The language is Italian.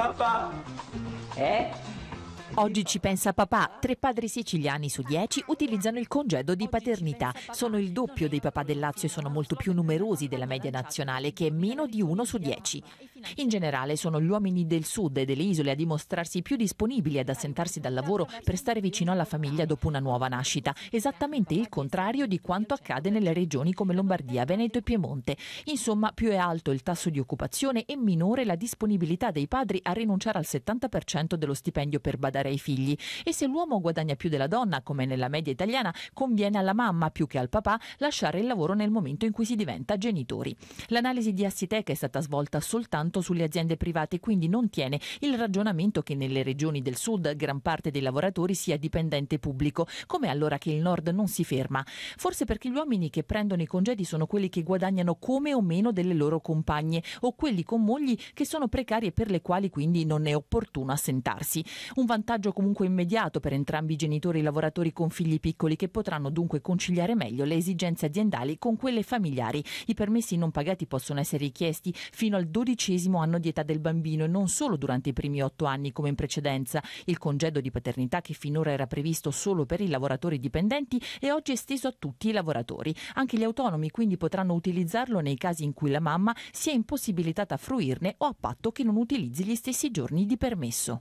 爸爸，哎。Oggi ci pensa papà. Tre padri siciliani su dieci utilizzano il congedo di paternità. Sono il doppio dei papà del Lazio e sono molto più numerosi della media nazionale, che è meno di uno su dieci. In generale sono gli uomini del sud e delle isole a dimostrarsi più disponibili ad assentarsi dal lavoro per stare vicino alla famiglia dopo una nuova nascita, esattamente il contrario di quanto accade nelle regioni come Lombardia, Veneto e Piemonte. Insomma, più è alto il tasso di occupazione e minore la disponibilità dei padri a rinunciare al 70% dello stipendio per badare dare ai figli e se l'uomo guadagna più della donna, come nella media italiana, conviene alla mamma più che al papà lasciare il lavoro nel momento in cui si diventa genitori. L'analisi di Assiteca è stata svolta soltanto sulle aziende private, quindi non tiene il ragionamento che nelle regioni del sud gran parte dei lavoratori sia dipendente pubblico, come allora che il nord non si ferma. Forse perché gli uomini che prendono i congedi sono quelli che guadagnano come o meno delle loro compagne o quelli con mogli che sono precarie per le quali quindi non è opportuno assentarsi. Un vantaggio vantaggio comunque immediato per entrambi i genitori lavoratori con figli piccoli che potranno dunque conciliare meglio le esigenze aziendali con quelle familiari. I permessi non pagati possono essere richiesti fino al dodicesimo anno di età del bambino e non solo durante i primi otto anni come in precedenza. Il congedo di paternità che finora era previsto solo per i lavoratori dipendenti è oggi esteso a tutti i lavoratori. Anche gli autonomi quindi potranno utilizzarlo nei casi in cui la mamma sia impossibilitata a fruirne o a patto che non utilizzi gli stessi giorni di permesso.